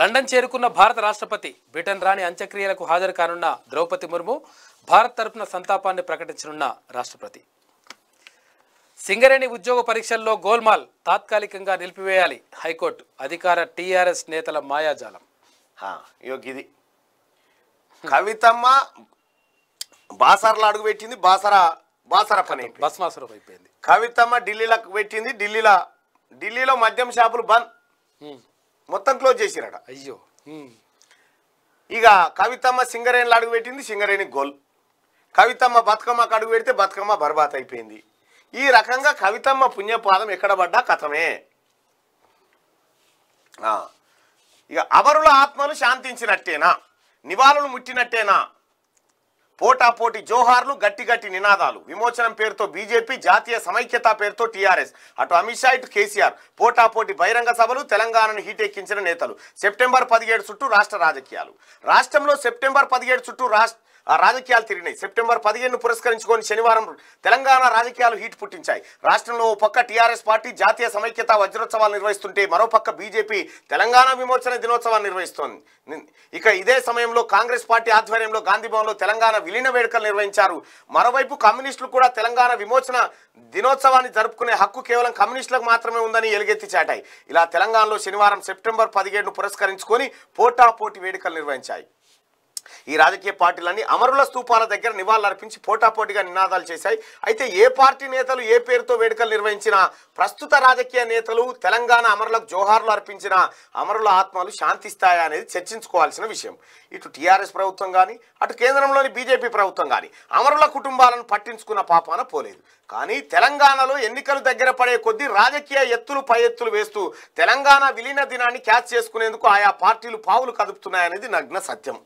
London చేరుకున్న భారత రాష్ట్రపతి బ్రిటన్ రాణి అంత్యక్రియలకు హాజరు కానున్న ద్రౌపది ముర్ము భారత్ తరపున సంతాపాన్ని ప్రకటించనున్న రాష్ట్రపతి సింగరేణి ఉద్యోగ పరీక్షల్లో గోల్మాల్ తాత్కాలికంగా నిలిపివేయాలి హైకోర్టు అధికార టీఆర్ఎస్ నేతల మాయాజాలం ఇది కవితమ్మ బాసరలో అడుగు పెట్టింది బాసరా బాసర పని భస్మాసరం అయిపోయింది కవితమ్మ ఢిల్లీలకు పెట్టింది ఢిల్లీలో ఢిల్లీలో మద్యం షాపులు బంద్ మొత్తం క్లోజ్ చేసిరట అయ్యో ఇక కవితమ్మ సింగరేణిలో అడుగు పెట్టింది సింగరేణి గోల్ కవితమ్మ బతుకమ్మకు అడుగు పెడితే బతుకమ్మ బర్బాత్ అయిపోయింది ఈ రకంగా కవితమ్మ పుణ్యపాదం ఎక్కడ పడ్డా కథమే ఇక అవరుల ఆత్మలు శాంతించినట్టేనా నివాళులు ముట్టినట్టేనా పోటాపోటీ జోహార్లు గట్టి గట్టి నినాదాలు విమోచనం పేరుతో బీజేపీ జాతీయ సమైక్యత పేరుతో టీఆర్ఎస్ అటు అమిత్ షా ఇటు కేసీఆర్ పోటాపోటీ బహిరంగ సభలు తెలంగాణను హీటెక్కించిన నేతలు సెప్టెంబర్ పదిహేడు చుట్టూ రాష్ట్ర రాజకీయాలు రాష్ట్రంలో సెప్టెంబర్ పదిహేడు చుట్టూ రాష్ట్ర రాజకీయాలు తిరిగినాయి సెప్టెంబర్ పదిహేను పురస్కరించుకొని శనివారం తెలంగాణ రాజకీయాలు హీట్ పుట్టించాయి రాష్ట్రంలో ఓ పక్క టీఆర్ఎస్ పార్టీ జాతీయ సమైక్యత వజ్రోత్సవాలు నిర్వహిస్తుంటే మరోపక్క బీజేపీ తెలంగాణ విమోచన దినోత్సవాన్ని నిర్వహిస్తోంది ఇక ఇదే సమయంలో కాంగ్రెస్ పార్టీ ఆధ్వర్యంలో గాంధీభవన్లో తెలంగాణ విలీన వేడుకలు నిర్వహించారు మరోవైపు కమ్యూనిస్టులు కూడా తెలంగాణ విమోచన దినోత్సవాన్ని జరుపుకునే హక్కు కేవలం కమ్యూనిస్టులకు మాత్రమే ఉందని ఎలుగెత్తి చాటాయి ఇలా తెలంగాణలో శనివారం సెప్టెంబర్ పదిహేడును పురస్కరించుకొని పోటాపోటీ వేడుకలు నిర్వహించాయి ఈ రాజకీయ పార్టీలన్నీ అమరుల స్తూపాల దగ్గర నివాళులర్పించి పోటాపోటీగా నినాదాలు చేశాయి అయితే ఏ పార్టీ నేతలు ఏ పేరుతో వేడుకలు నిర్వహించిన ప్రస్తుత రాజకీయ నేతలు తెలంగాణ అమరులకు జోహార్లు అర్పించిన అమరుల ఆత్మలు శాంతిస్తాయా అనేది చర్చించుకోవాల్సిన విషయం ఇటు టీఆర్ఎస్ ప్రభుత్వం కానీ అటు కేంద్రంలోని బీజేపీ ప్రభుత్వం కానీ అమరుల కుటుంబాలను పట్టించుకున్న పాపాన పోలేదు కానీ తెలంగాణలో ఎన్నికలు దగ్గర పడే కొద్దీ రాజకీయ ఎత్తులు పై ఎత్తులు వేస్తూ తెలంగాణ విలీన దినాన్ని క్యాచ్ చేసుకునేందుకు ఆయా పార్టీలు పావులు కదుపుతున్నాయనేది నగ్న సత్యం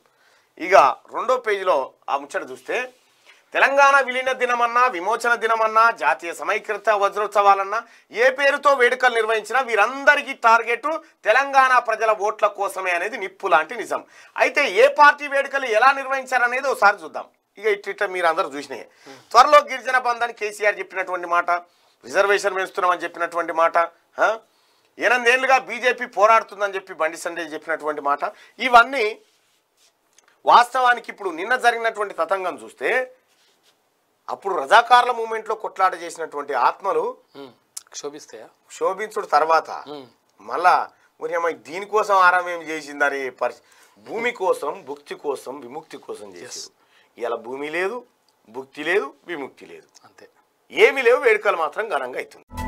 ఇక రెండో పేజీలో ఆ ముచ్చట చూస్తే తెలంగాణ విలీన దినమన్నా విమోచన దినమన్నా జాతీయ సమైక్యత వజ్రోత్సవాలన్నా ఏ పేరుతో వేడుకలు నిర్వహించినా వీరందరికీ టార్గెట్ తెలంగాణ ప్రజల ఓట్ల కోసమే అనేది నిప్పు లాంటి నిజం అయితే ఏ పార్టీ వేడుకలు ఎలా నిర్వహించారనేది ఒకసారి చూద్దాం ఇక ఇట్లా మీరు అందరూ చూసినాయి త్వరలో గిరిజన బంధాన్ని కేసీఆర్ చెప్పినటువంటి మాట రిజర్వేషన్ పెంచుతున్నామని చెప్పినటువంటి మాట ఏనందేళ్లుగా బీజేపీ పోరాడుతుందని చెప్పి బండి సంజయ్ చెప్పినటువంటి మాట ఇవన్నీ వాస్తవానికి ఇప్పుడు నిన్న జరిగినటువంటి తతంగం చూస్తే అప్పుడు రజాకారుల మూమెంట్లో కొట్లాట చేసినటువంటి ఆత్మలు క్షోభిస్తాయా క్షోభించుడు తర్వాత మళ్ళా మరి దీనికోసం ఏం చేసిందని పరి భూమి కోసం భుక్తి కోసం విముక్తి కోసం చేసి ఇలా భూమి లేదు భుక్తి లేదు విముక్తి లేదు అంతే ఏమీ లేవు వేడుకలు మాత్రం ఘనంగా అవుతుంది